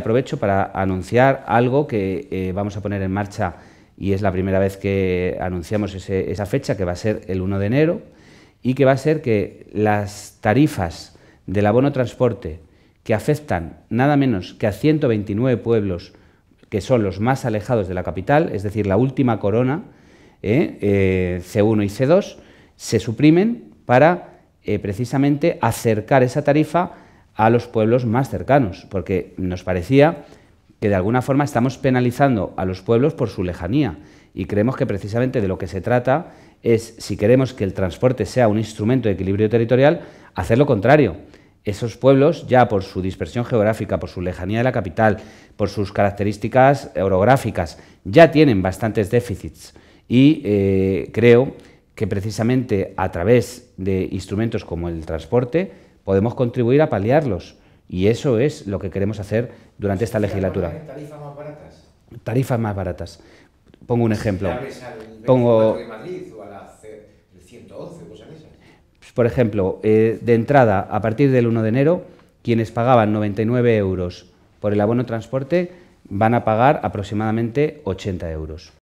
Aprovecho para anunciar algo que eh, vamos a poner en marcha y es la primera vez que anunciamos esa fecha, que va a ser el 1 de enero, y que va a ser que las tarifas del abono transporte que afectan nada menos que a 129 pueblos que son los más alejados de la capital, es decir, la última corona, ¿eh? Eh, C1 y C2, se suprimen para precisamente acercar esa tarifa a los pueblos más cercanos, porque nos parecía que de alguna forma estamos penalizando a los pueblos por su lejanía y creemos que precisamente de lo que se trata es, si queremos que el transporte sea un instrumento de equilibrio territorial, hacer lo contrario. Esos pueblos, ya por su dispersión geográfica, por su lejanía de la capital, por sus características orográficas, ya tienen bastantes déficits y eh, creo que precisamente a través de instrumentos como el transporte podemos contribuir a paliarlos. Y eso es lo que queremos hacer durante esta legislatura. ¿Tarifas más baratas? Tarifas más baratas. Pongo un ejemplo. Pongo... Pues, por ejemplo, eh, de entrada, a partir del 1 de enero, quienes pagaban 99 euros por el abono transporte van a pagar aproximadamente 80 euros.